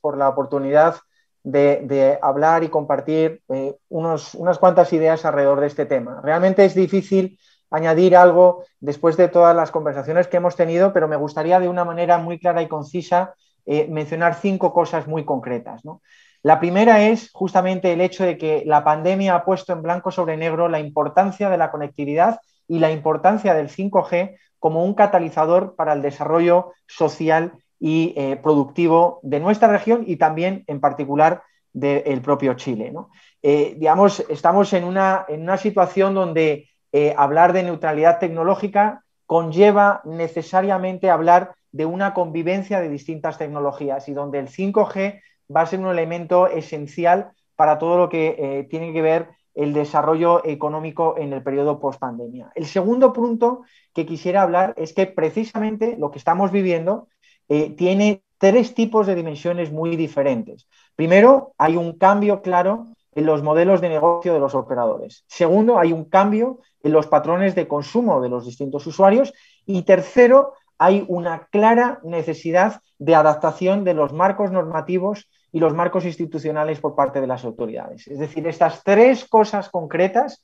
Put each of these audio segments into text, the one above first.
por la oportunidad de, hablar y compartir eh, unas cuantas ideas alrededor de este tema. Realmente es difícil añadir algo después de todas las conversaciones que hemos tenido, pero me gustaría de una manera muy clara y concisa eh, mencionar cinco cosas muy concretas. La primera es justamente el hecho de que la pandemia ha puesto en blanco sobre negro la importancia de la conectividad y la importancia del 5G como un catalizador para el desarrollo social y eh, productivo de nuestra región y también en particular del propio Chile. Eh, digamos, estamos en una, situación donde eh, hablar de neutralidad tecnológica conlleva necesariamente hablar de una convivencia de distintas tecnologías y donde el 5G va a ser un elemento esencial para todo lo que tiene que ver el desarrollo económico en el periodo post-pandemia. El segundo punto que quisiera hablar es que precisamente lo que estamos viviendo eh, tiene tres tipos de dimensiones muy diferentes. Primero, hay un cambio claro en los modelos de negocio de los operadores. Segundo, hay un cambio en los patrones de consumo de los distintos usuarios. Y tercero, hay una clara necesidad de adaptación de los marcos normativos y los marcos institucionales por parte de las autoridades. Es decir, estas tres cosas concretas,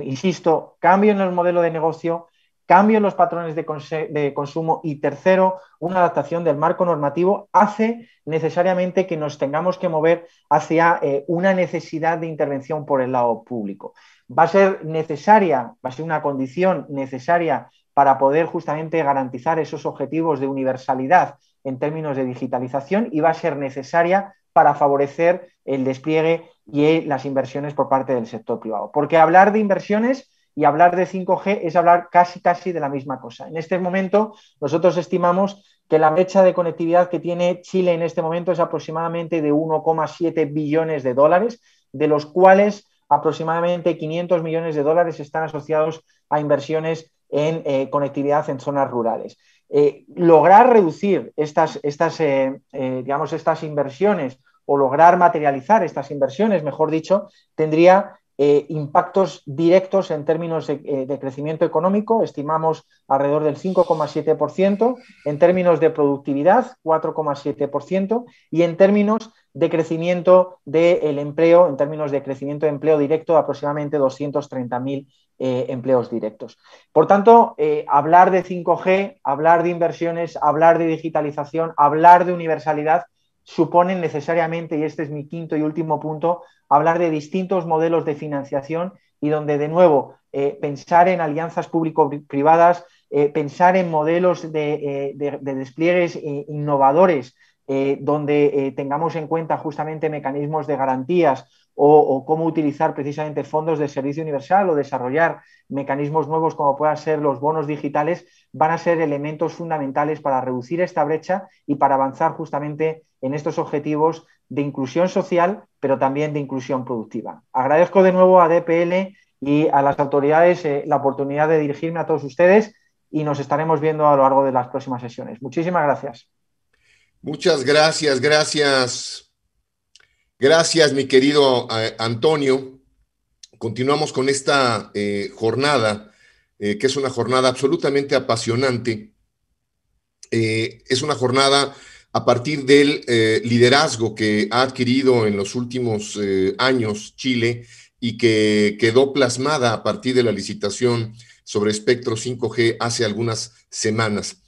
insisto, cambio en el modelo de negocio, cambio en los patrones de, consumo y tercero, una adaptación del marco normativo hace necesariamente que nos tengamos que mover hacia eh, una necesidad de intervención por el lado público. Va a ser necesaria, va a ser una condición necesaria para poder justamente garantizar esos objetivos de universalidad en términos de digitalización y va a ser necesaria para favorecer el despliegue y eh, las inversiones por parte del sector privado. Porque hablar de inversiones y hablar de 5G es hablar casi, casi de la misma cosa. En este momento, nosotros estimamos que la brecha de conectividad que tiene Chile en este momento es aproximadamente de 1,7 billones de dólares, de los cuales aproximadamente 500 millones de dólares están asociados a inversiones en eh, conectividad en zonas rurales. Eh, lograr reducir estas, estas, eh, digamos, estas inversiones o lograr materializar estas inversiones, mejor dicho, tendría eh, impactos directos en términos eh, de, crecimiento económico, estimamos alrededor del 5,7%, en términos de productividad, 4,7%, y en términos de crecimiento del empleo, en términos de crecimiento de empleo directo, aproximadamente 230.000 eh, empleos directos. Por tanto, hablar de 5G, hablar de inversiones, hablar de digitalización, hablar de universalidad, suponen necesariamente, y este es mi quinto y último punto, hablar de distintos modelos de financiación y donde, de nuevo, eh, pensar en alianzas público-privadas, eh, pensar en modelos de eh, despliegues innovadores eh, donde eh, tengamos en cuenta justamente mecanismos de garantías o, cómo utilizar precisamente fondos de servicio universal o desarrollar mecanismos nuevos como puedan ser los bonos digitales, van a ser elementos fundamentales para reducir esta brecha y para avanzar justamente en estos objetivos de inclusión social, pero también de inclusión productiva. Agradezco de nuevo a DPL y a las autoridades eh, la oportunidad de dirigirme a todos ustedes y nos estaremos viendo a lo largo de las próximas sesiones. Muchísimas gracias. Muchas gracias, gracias. Gracias, mi querido eh, Antonio. Continuamos con esta eh, jornada, eh, que es una jornada absolutamente apasionante. es una jornada a partir del liderazgo que ha adquirido en los últimos años Chile y que quedó plasmada a partir de la licitación sobre espectro 5G hace algunas semanas.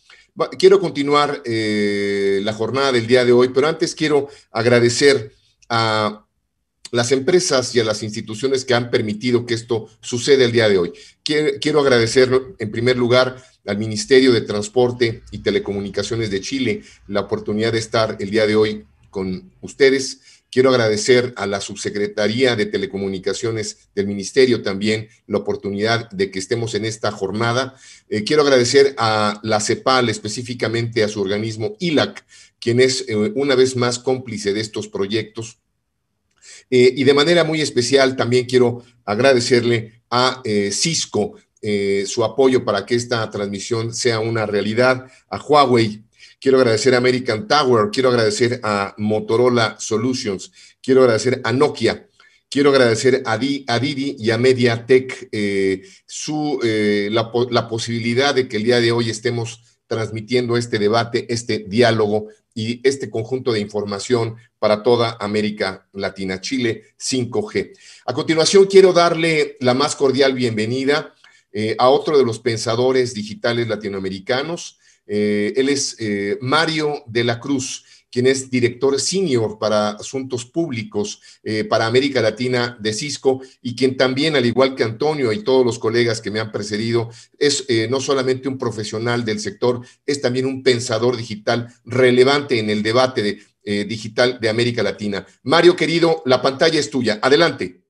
Quiero continuar eh, la jornada del día de hoy, pero antes quiero agradecer a las empresas y a las instituciones que han permitido que esto suceda el día de hoy. Quiero, quiero agradecer en primer lugar al Ministerio de Transporte y Telecomunicaciones de Chile la oportunidad de estar el día de hoy con ustedes Quiero agradecer a la Subsecretaría de Telecomunicaciones del Ministerio también la oportunidad de que estemos en esta jornada. Eh, quiero agradecer a la CEPAL, específicamente a su organismo ILAC, quien es eh, una vez más cómplice de estos proyectos. Eh, y de manera muy especial también quiero agradecerle a Cisco su apoyo para que esta transmisión sea una realidad, a Huawei Quiero agradecer a American Tower, quiero agradecer a Motorola Solutions, quiero agradecer a Nokia, quiero agradecer a, Di, a Didi y a MediaTek eh, su, eh, la, posibilidad de que el día de hoy estemos transmitiendo este debate, este diálogo y este conjunto de información para toda América Latina, Chile 5G. A continuación, quiero darle la más cordial bienvenida eh, a otro de los pensadores digitales latinoamericanos, eh, él es eh, Mario de la Cruz, quien es director senior para asuntos públicos eh, para América Latina de Cisco y quien también, al igual que Antonio y todos los colegas que me han precedido, es no solamente un profesional del sector, es también un pensador digital relevante en el debate digital de América Latina. Mario, querido, la pantalla es tuya. Adelante.